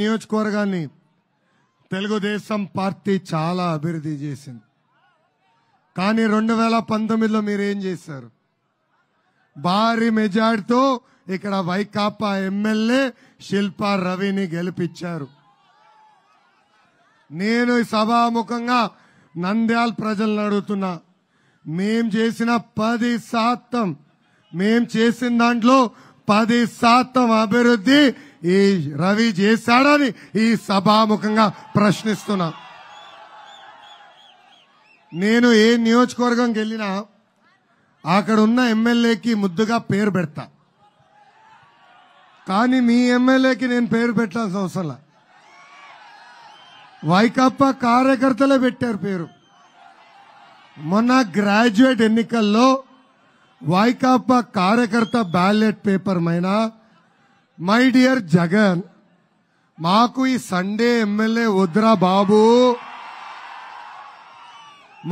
నియోజకవర్గాన్ని తెలుగుదేశం పార్టీ చాలా అభివృద్ధి చేసింది కానీ రెండు వేల పంతొమ్మిదిలో మీరేం చేశారు భారీ మెజార్టీతో ఇక్కడ వైకాపా ఎమ్మెల్యే శిల్పా రవిని గెలిపించారు నేను సభాముఖంగా నంద్యాల ప్రజలను అడుగుతున్నా మేం చేసిన పది శాతం మేం చేసిన దాంట్లో పది శాతం అభివృద్ధి ఈ రవి చేశాడని ఈ సభాముఖంగా ప్రశ్నిస్తున్నా నేను ఏ నియోజకవర్గంకి వెళ్ళినా అక్కడ ఉన్న ఎమ్మెల్యేకి ముద్దుగా పేరు పెడతా కానీ మీ ఎమ్మెల్యేకి నేను పేరు పెట్టాల్సిన అవసరం వైకాపా కార్యకర్తలే పెట్టారు పేరు మొన్న గ్రాడ్యుయేట్ ఎన్నికల్లో వైకాపా కార్యకర్త బ్యాలెట్ పేపర్ మైనా మై డియర్ జగన్ మాకు ఈ సండే ఎమ్మెల్యే వద్దురా బాబు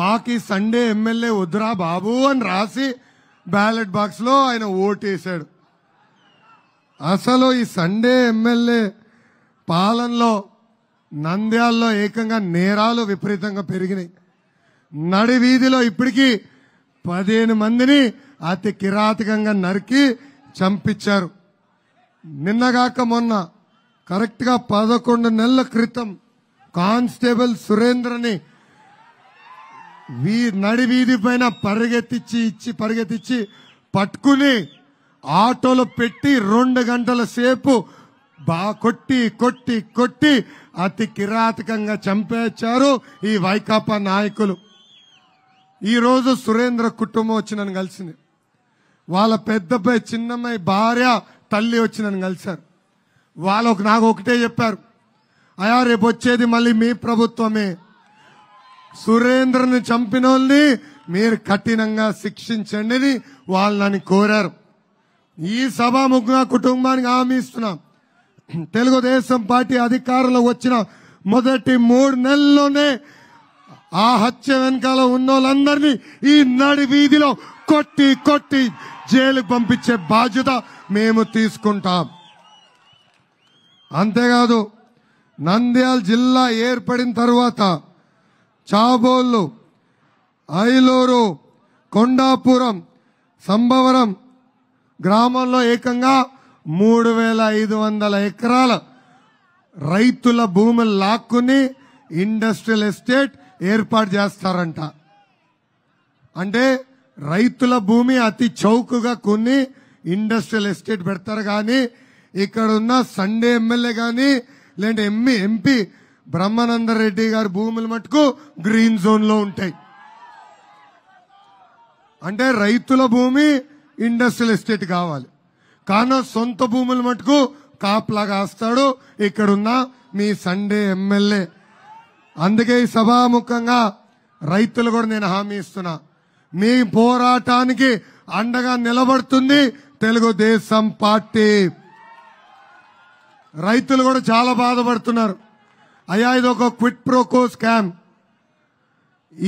మాకు ఈ సండే ఎమ్మెల్యే వద్దురా బాబు అని రాసి బ్యాలెట్ బాక్స్ లో ఆయన ఓటేశాడు అసలు ఈ సండే ఎమ్మెల్యే పాలనలో నంద్యాల్లో ఏకంగా నేరాలు విపరీతంగా పెరిగినాయి నడి వీధిలో ఇప్పటికీ పదిహేను మందిని అతి కిరాతకంగా నరికి చంపించారు నిన్నగాక మొన్న కరెక్ట్గా పదకొండు నెలల క్రితం కానిస్టేబుల్ సురేంద్రని వీ వీధి పైన పరిగెత్తిచ్చి ఇచ్చి పరిగెత్తిచ్చి పట్టుకుని ఆటోలో పెట్టి రెండు గంటల సేపు బా కొట్టి కొట్టి కొట్టి అతి కిరాతకంగా చంపేచ్చారు ఈ వైకాపా నాయకులు ఈరోజు సురేంద్ర కుటుంబం వచ్చి నన్ను కలిసింది వాళ్ళ పెద్దపై చిన్నమ్మాయి భార్య తల్లి వచ్చి నన్ను కలిశారు వాళ్ళు నాకు ఒకటే చెప్పారు అయా రేపు వచ్చేది మళ్ళీ మీ ప్రభుత్వమే సురేంద్రని చంపిన వాళ్ళని మీరు కఠినంగా శిక్షించండి అని వాళ్ళు నన్ను కోరారు ఈ ముగ్గు కుటుంబానికి హామీ ఇస్తున్నాం తెలుగుదేశం పార్టీ అధికారంలో వచ్చిన మొదటి మూడు నెలల్లోనే ఆ హత్య వెనకాల ఉన్న వాళ్ళందరినీ ఈ నడి వీధిలో కొట్టి కొట్టి జైలుకు పంపించే బాధ్యత మేము తీసుకుంటాం అంతేకాదు నంద్యాల జిల్లా ఏర్పడిన తర్వాత చాబోళ్ళు ఐలూరు కొండాపురం సంభవరం గ్రామంలో ఏకంగా మూడు వేల ఐదు వందల ఎకరాల రైతుల భూములు లాక్కుని ఇండస్ట్రియల్ ఎస్టేట్ ఏర్పాటు చేస్తారంట అంటే రైతుల భూమి అతి చౌకగా కొన్ని ఇండస్ట్రియల్ ఎస్టేట్ పెడతారు కానీ ఇక్కడ ఉన్న సండే ఎమ్మెల్యే కానీ లేదంటే ఎంపీ ఎంపీ బ్రహ్మానందరెడ్డి రెడ్డి గారి భూములు మటుకు గ్రీన్ జోన్ లో ఉంటాయి అంటే రైతుల భూమి ఇండస్ట్రియల్ ఎస్టేట్ కావాలి కానీ సొంత భూములు మటుకు కాప్లాగా వస్తాడు ఇక్కడున్న మీ సండే ఎమ్మెల్యే అందుకే ఈ సభాముఖంగా రైతులు కూడా నేను హామీ ఇస్తున్నా మీ పోరాటానికి అండగా నిలబడుతుంది తెలుగుదేశం పార్టీ రైతులు కూడా చాలా బాధపడుతున్నారు అయ్యా ఇది ఒక క్విట్ ప్రోకో స్కామ్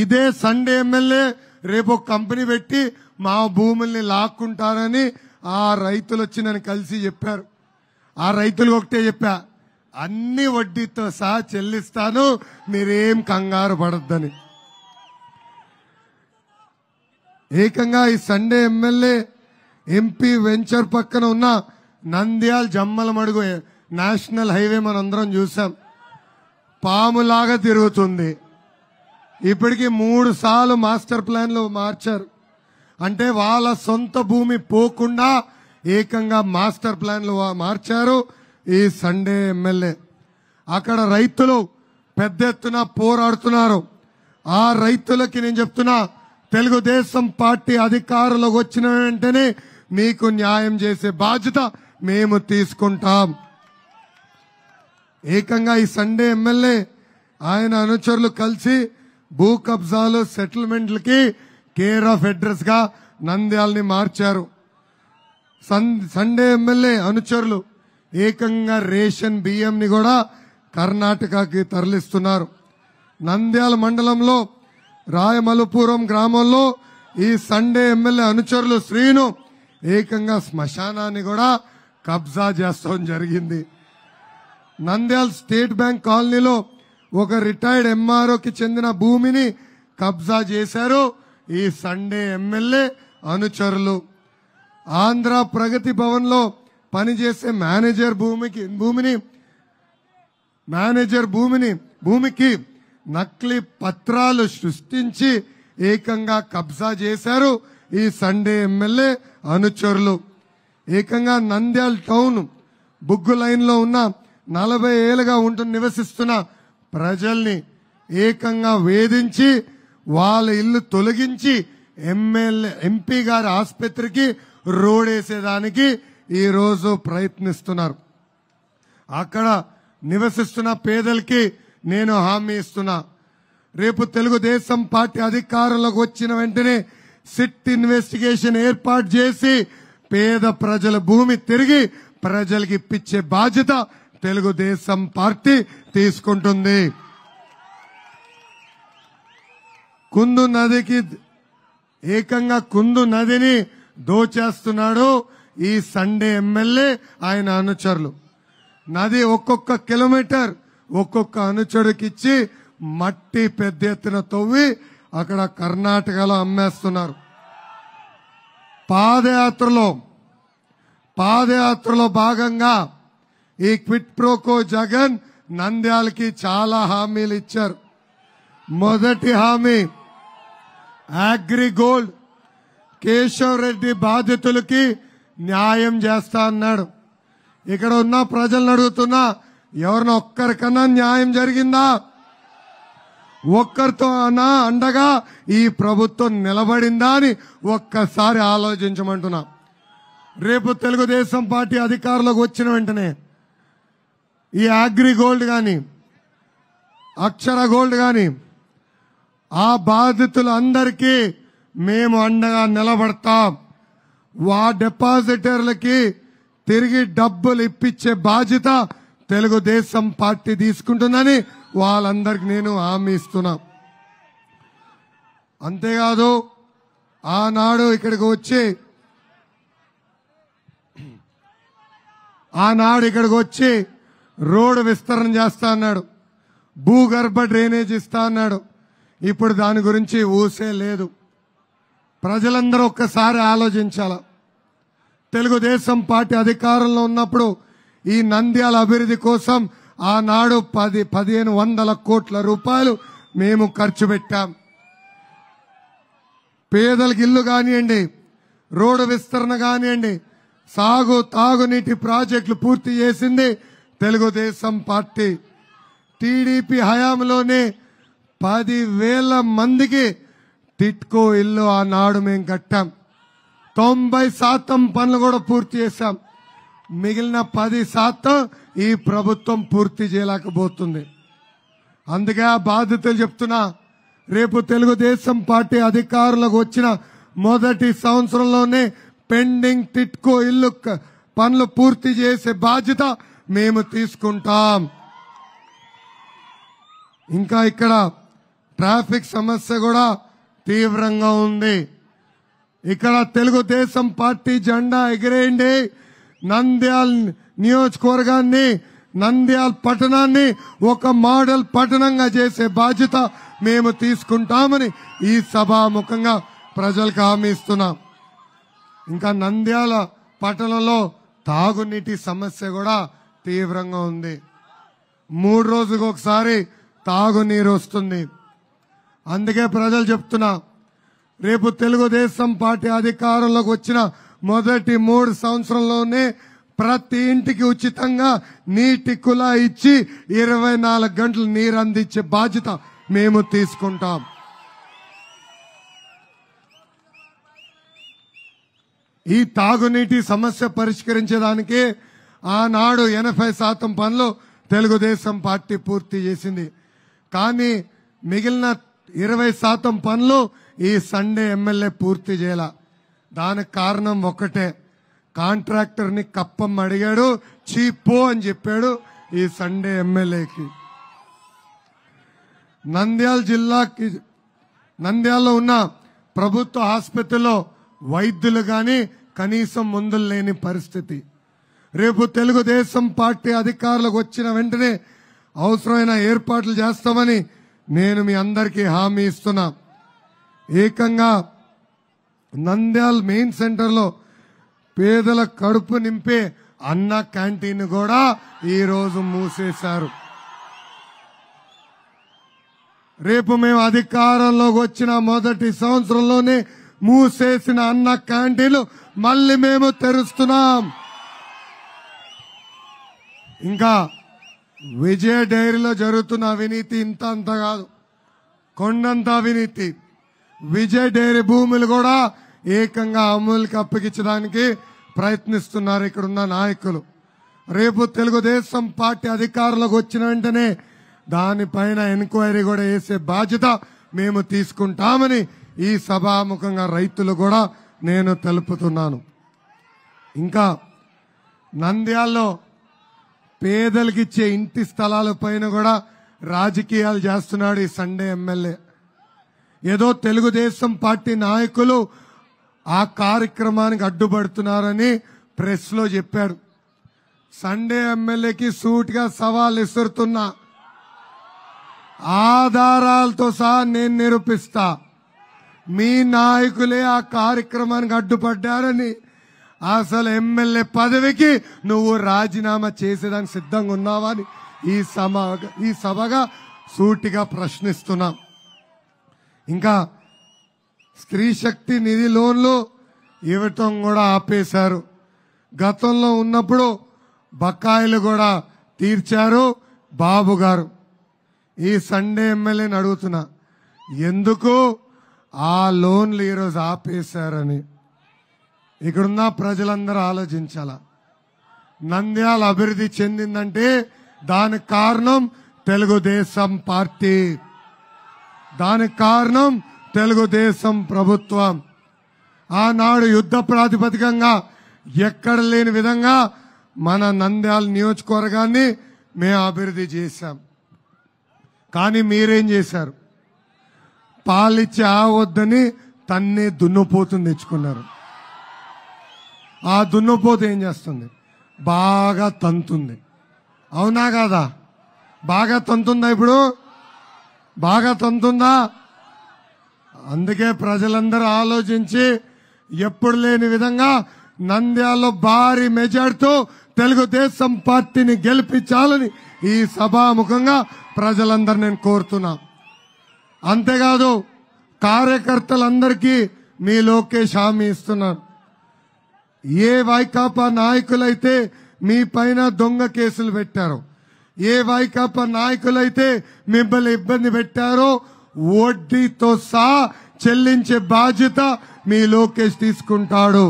ఇదే సండే ఎమ్మెల్యే రేపు కంపెనీ పెట్టి మా భూముల్ని లాక్కుంటారని ఆ రైతులు వచ్చి నన్ను కలిసి చెప్పారు ఆ రైతులు ఒకటే చెప్పా అన్ని వడ్డీతో సహా చెల్లిస్తాను మీరేం కంగారు పడద్దని ఏకంగా ఈ సండే ఎమ్మెల్యే ఎంపీ వెంచర్ పక్కన ఉన్న నంద్యాల జమ్మలమడుగు నేషనల్ హైవే అందరం చూసాం పాములాగా తిరుగుతుంది ఇప్పటికి మూడు సార్లు మాస్టర్ ప్లాన్లు మార్చారు అంటే వాళ్ళ సొంత భూమి పోకుండా ఏకంగా మాస్టర్ ప్లాన్లు మార్చారు ఈ సండే ఎమ్మెల్యే అక్కడ రైతులు పెద్ద ఎత్తున పోరాడుతున్నారు ఆ రైతులకి నేను చెప్తున్నా తెలుగుదేశం పార్టీ అధికారంలోకి వచ్చిన వెంటనే మీకు న్యాయం చేసే బాధ్యత మేము తీసుకుంటాం ఏకంగా ఈ సండే ఎమ్మెల్యే ఆయన అనుచరులు కలిసి భూ కబ్జాలు సెటిల్మెంట్లకి కేర్ ఆఫ్ అడ్రస్ గా నంద్యాలని మార్చారు సండే ఎమ్మెల్యే అనుచరులు ఏకంగా రేషన్ బియ్యంని కూడా కర్ణాటకకి తరలిస్తున్నారు నంద్యాల మండలంలో రాయమలుపురం గ్రామంలో ఈ సండే ఎమ్మెల్యే అనుచరులు శ్రీను ఏకంగా శ్మశానాన్ని కూడా కబ్జా చేస్తాం జరిగింది నంద్యాల స్టేట్ బ్యాంక్ కాలనీలో ఒక రిటైర్డ్ ఎంఆర్ఓకి చెందిన భూమిని కబ్జా చేశారు ఈ సండే ఎమ్మెల్యే అనుచరులు ఆంధ్ర ప్రగతి భవన్లో పనిచేసే మేనేజర్ భూమికి భూమిని మేనేజర్ భూమిని భూమికి నకిలీ పత్రాలు సృష్టించి ఏకంగా కబ్జా చేశారు ఈ సండే ఎమ్మెల్యే అనుచరులు ఏకంగా నంద్యాల టౌన్ బుగ్గు లైన్లో ఉన్న నలభై ఏళ్ళుగా ఉంటు నివసిస్తున్న ప్రజల్ని ఏకంగా వేధించి వాళ్ళ ఇల్లు తొలగించి ఎమ్మెల్యే ఎంపీ గారి ఆసుపత్రికి రోడేసేదానికి ఈరోజు ప్రయత్నిస్తున్నారు అక్కడ నివసిస్తున్న పేదలకి నేను హామీ ఇస్తున్నా రేపు తెలుగుదేశం పార్టీ అధికారంలోకి వచ్చిన వెంటనే సిట్ ఇన్వెస్టిగేషన్ ఏర్పాటు చేసి పేద ప్రజల భూమి తిరిగి ప్రజలకి ఇప్పించే బాధ్యత తెలుగుదేశం పార్టీ తీసుకుంటుంది కుందు నదికి ఏకంగా కుందు నదిని దోచేస్తున్నాడు ఈ సండే ఎమ్మెల్యే ఆయన అనుచరులు నది ఒక్కొక్క కిలోమీటర్ ఒక్కొక్క అనుచరుకిచ్చి మట్టి పెద్ద ఎత్తున తవ్వి అక్కడ కర్ణాటకలో అమ్మేస్తున్నారు పాదయాత్రలో పాదయాత్రలో భాగంగా ఈ క్విట్ ప్రోకో జగన్ నంద్యాలకి చాలా హామీలు ఇచ్చారు మొదటి హామీ యాగ్రిగోల్డ్ కేశవ్ రెడ్డి బాధితులకి న్యాయం చేస్తా అన్నాడు ఇక్కడ ఉన్న ప్రజలను అడుగుతున్నా ఎవరినో ఒక్కరికన్నా న్యాయం జరిగిందా ఒక్కరితో అన్నా అండగా ఈ ప్రభుత్వం నిలబడిందా అని ఒక్కసారి ఆలోచించమంటున్నా రేపు తెలుగుదేశం పార్టీ అధికారులకు వచ్చిన వెంటనే ఈ అగ్రి గోల్డ్ కానీ అక్షర గోల్డ్ కానీ ఆ బాధితులందరికీ మేము అండగా నిలబడతాం వా డిపాజిటర్లకి తిరిగి డబ్బులు ఇప్పించే బాధ్యత తెలుగుదేశం పార్టీ తీసుకుంటుందని వాళ్ళందరికి నేను హామీ ఇస్తున్నా అంతేకాదు ఆనాడు ఇక్కడికి వచ్చి ఆనాడు ఇక్కడికి వచ్చి రోడ్డు విస్తరణ చేస్తా అన్నాడు భూగర్భ డ్రైనేజ్ ఇస్తా అన్నాడు ఇప్పుడు దాని గురించి ఊసే లేదు ప్రజలందరూ ఒక్కసారి ఆలోచించాల తెలుగుదేశం పార్టీ అధికారంలో ఉన్నప్పుడు ఈ నంద్యాల అభివృద్ధి కోసం ఆనాడు పది పదిహేను వందల కోట్ల రూపాయలు మేము ఖర్చు పెట్టాం పేదలకు ఇల్లు కానివ్వండి రోడ్డు విస్తరణ కానివ్వండి సాగు తాగునీటి ప్రాజెక్టులు పూర్తి చేసింది తెలుగుదేశం పార్టీ టీడీపీ హయాంలోనే పదివేల మందికి తిట్కో ఇల్లు ఆనాడు మేము కట్టాం తొంభై శాతం పనులు కూడా పూర్తి చేశాం మిగిలిన పది శాతం ఈ ప్రభుత్వం పూర్తి చేయలేకపోతుంది అందుకే ఆ బాధ్యతలు చెప్తున్నా రేపు తెలుగుదేశం పార్టీ అధికారులకు వచ్చిన మొదటి సంవత్సరంలోనే పెండింగ్ టిట్కో ఇల్లు పనులు పూర్తి చేసే బాధ్యత మేము తీసుకుంటాం ఇంకా ఇక్కడ ట్రాఫిక్ సమస్య కూడా తీవ్రంగా ఉంది ఇక్కడ తెలుగుదేశం పార్టీ జెండా ఎగిరేయండి నంద్యాల నియోజకవర్గాన్ని నంద్యాల పట్టణాన్ని ఒక మోడల్ పట్టణంగా చేసే బాధ్యత మేము తీసుకుంటామని ఈ సభాముఖంగా ప్రజలకు హామీ ఇస్తున్నాం ఇంకా నంద్యాల పట్టణంలో తాగునీటి సమస్య కూడా తీవ్రంగా ఉంది మూడు రోజులకు ఒకసారి తాగునీరు వస్తుంది అందుకే ప్రజలు చెప్తున్నా రేపు తెలుగుదేశం పార్టీ అధికారంలోకి వచ్చిన మొదటి మూడు సంవత్సరంలోనే ప్రతి ఇంటికి ఉచితంగా నీటి కులా ఇచ్చి ఇరవై నాలుగు గంటలు నీరు అందించే బాధ్యత మేము తీసుకుంటాం ఈ తాగునీటి సమస్య పరిష్కరించడానికి ఆనాడు ఎనభై శాతం పనులు తెలుగుదేశం పార్టీ పూర్తి చేసింది కానీ మిగిలిన ఇరవై శాతం పనులు ఈ సండే ఎమ్మెల్యే పూర్తి చేయాల దానికి కారణం కాంట్రాక్టర్ కాంట్రాక్టర్ని కప్పం అడిగాడు చీపో అని చెప్పాడు ఈ సండే ఎమ్మెల్యేకి నంద్యాల జిల్లాకి నంద్యాలలో ఉన్న ప్రభుత్వ ఆసుపత్రిలో వైద్యులు కానీ కనీసం మందులు లేని పరిస్థితి రేపు తెలుగుదేశం పార్టీ అధికారులకు వచ్చిన వెంటనే అవసరమైన ఏర్పాట్లు చేస్తామని నేను మీ అందరికీ హామీ ఇస్తున్నా ఏకంగా నంద్యాల మెయిన్ సెంటర్లో పేదల కడుపు నింపే అన్న క్యాంటీన్ కూడా ఈరోజు మూసేశారు రేపు మేము అధికారంలోకి వచ్చిన మొదటి సంవత్సరంలోనే మూసేసిన అన్న క్యాంటీన్లు మళ్ళీ మేము తెరుస్తున్నాం ఇంకా విజయ డైరీలో జరుగుతున్న అవినీతి ఇంత అంత కాదు కొండంత అవినీతి విజయ డైరీ భూములు కూడా ఏకంగా అమూల్కి అప్పగించడానికి ప్రయత్నిస్తున్నారు ఇక్కడున్న నాయకులు రేపు తెలుగుదేశం పార్టీ అధికారులకు వచ్చిన వెంటనే దానిపైన ఎంక్వైరీ కూడా వేసే బాధ్యత మేము తీసుకుంటామని ఈ సభాముఖంగా రైతులు కూడా నేను తెలుపుతున్నాను ఇంకా నంద్యాల్లో ఇచ్చే ఇంటి స్థలాల పైన కూడా రాజకీయాలు చేస్తున్నాడు ఈ సండే ఎమ్మెల్యే ఏదో తెలుగుదేశం పార్టీ నాయకులు ఆ కార్యక్రమానికి అడ్డుపడుతున్నారని ప్రెస్లో చెప్పాడు సండే ఎమ్మెల్యేకి సూటిగా సవాల్ ఇస్తున్నా ఆధారాలతో సహా నేను నిరూపిస్తా మీ నాయకులే ఆ కార్యక్రమానికి అడ్డుపడ్డారని అసలు ఎమ్మెల్యే పదవికి నువ్వు రాజీనామా చేసేదానికి సిద్ధంగా ఉన్నావని ఈ సభ ఈ సభగా సూటిగా ప్రశ్నిస్తున్నాం ఇంకా స్త్రీ శక్తి నిధి లోన్లు ఇవ్వటం కూడా ఆపేశారు గతంలో ఉన్నప్పుడు బకాయిలు కూడా తీర్చారు బాబు గారు ఈ సండే ఎమ్మెల్యేని అడుగుతున్నా ఎందుకు ఆ లోన్లు ఈరోజు ఆపేశారని ఇక్కడున్న ప్రజలందరూ ఆలోచించాల నంద్యాల అభివృద్ధి చెందిందంటే దానికి కారణం తెలుగుదేశం పార్టీ దానికి కారణం తెలుగుదేశం ప్రభుత్వం ఆనాడు యుద్ధ ప్రాతిపదికంగా ఎక్కడ లేని విధంగా మన నంద్యాల నియోజకవర్గాన్ని మేము అభివృద్ధి చేశాం కానీ మీరేం చేశారు పాలిచ్చి ఆవద్దని తన్నే దున్నుపోతుంది తెచ్చుకున్నారు ఆ దున్నుపోతు ఏం చేస్తుంది బాగా తంతుంది అవునా కాదా బాగా తంతుందా ఇప్పుడు బాగా తంతుందా అందుకే ప్రజలందరూ ఆలోచించి ఎప్పుడు లేని విధంగా నంద్యాలలో భారీ మెజార్టీతో తెలుగుదేశం పార్టీని గెలిపించాలని ఈ సభాముఖంగా ప్రజలందరూ నేను కోరుతున్నా అంతేకాదు కార్యకర్తలందరికీ మీ లోకేష్ హామీ ఇస్తున్నారు ఏ వైకాపా నాయకులైతే మీ పైన దొంగ కేసులు పెట్టారో ఏ వైకాపా నాయకులైతే మిమ్మల్ని ఇబ్బంది పెట్టారో వడ్డీతో సహా చెల్లించే బాధ్యత మీ లోకేష్ తీసుకుంటాడు